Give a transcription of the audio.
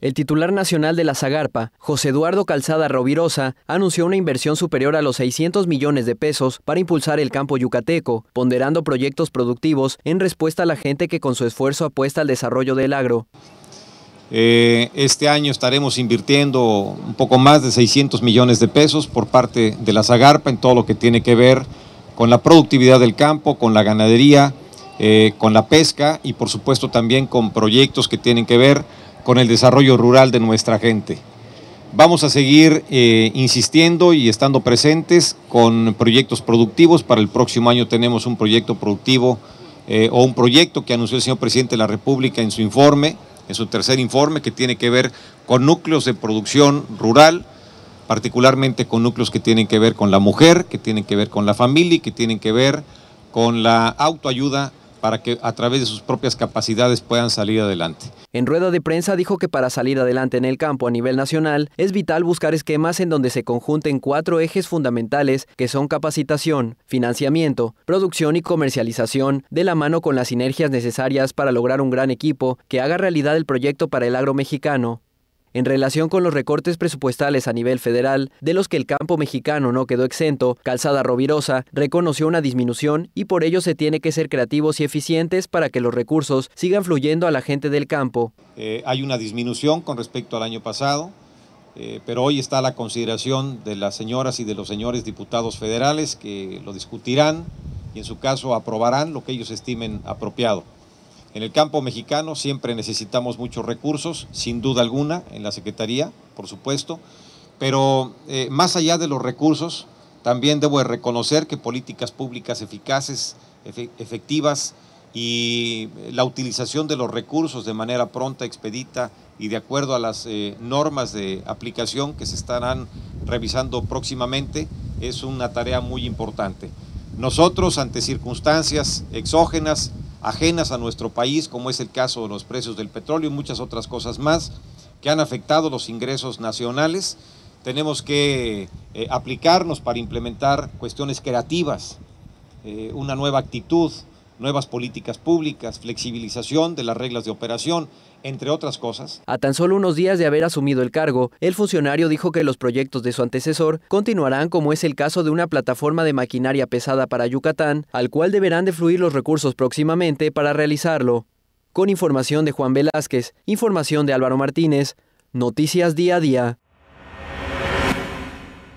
El titular nacional de la Zagarpa, José Eduardo Calzada Rovirosa, anunció una inversión superior a los 600 millones de pesos para impulsar el campo yucateco, ponderando proyectos productivos en respuesta a la gente que con su esfuerzo apuesta al desarrollo del agro. Eh, este año estaremos invirtiendo un poco más de 600 millones de pesos por parte de la Zagarpa en todo lo que tiene que ver con la productividad del campo, con la ganadería, eh, con la pesca y por supuesto también con proyectos que tienen que ver con el desarrollo rural de nuestra gente. Vamos a seguir eh, insistiendo y estando presentes con proyectos productivos. Para el próximo año tenemos un proyecto productivo eh, o un proyecto que anunció el señor presidente de la República en su informe, en su tercer informe, que tiene que ver con núcleos de producción rural, particularmente con núcleos que tienen que ver con la mujer, que tienen que ver con la familia y que tienen que ver con la autoayuda para que a través de sus propias capacidades puedan salir adelante. En rueda de prensa dijo que para salir adelante en el campo a nivel nacional es vital buscar esquemas en donde se conjunten cuatro ejes fundamentales que son capacitación, financiamiento, producción y comercialización, de la mano con las sinergias necesarias para lograr un gran equipo que haga realidad el proyecto para el agro mexicano, en relación con los recortes presupuestales a nivel federal, de los que el campo mexicano no quedó exento, Calzada Rovirosa reconoció una disminución y por ello se tiene que ser creativos y eficientes para que los recursos sigan fluyendo a la gente del campo. Eh, hay una disminución con respecto al año pasado, eh, pero hoy está la consideración de las señoras y de los señores diputados federales que lo discutirán y en su caso aprobarán lo que ellos estimen apropiado. En el campo mexicano siempre necesitamos muchos recursos, sin duda alguna, en la Secretaría, por supuesto, pero eh, más allá de los recursos, también debo reconocer que políticas públicas eficaces, efectivas y la utilización de los recursos de manera pronta, expedita y de acuerdo a las eh, normas de aplicación que se estarán revisando próximamente es una tarea muy importante. Nosotros, ante circunstancias exógenas, ajenas a nuestro país, como es el caso de los precios del petróleo y muchas otras cosas más que han afectado los ingresos nacionales. Tenemos que eh, aplicarnos para implementar cuestiones creativas, eh, una nueva actitud, nuevas políticas públicas, flexibilización de las reglas de operación, entre otras cosas. A tan solo unos días de haber asumido el cargo, el funcionario dijo que los proyectos de su antecesor continuarán como es el caso de una plataforma de maquinaria pesada para Yucatán, al cual deberán de fluir los recursos próximamente para realizarlo. Con información de Juan Velázquez, información de Álvaro Martínez, Noticias Día a Día.